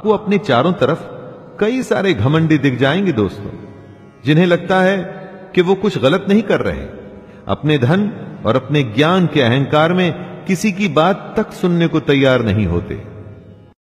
आपको अपने चारों तरफ कई सारे घमंडी दिख जाएंगे दोस्तों जिन्हें लगता है कि वो कुछ गलत नहीं कर रहे अपने धन और अपने ज्ञान के अहंकार में किसी की बात तक सुनने को तैयार नहीं होते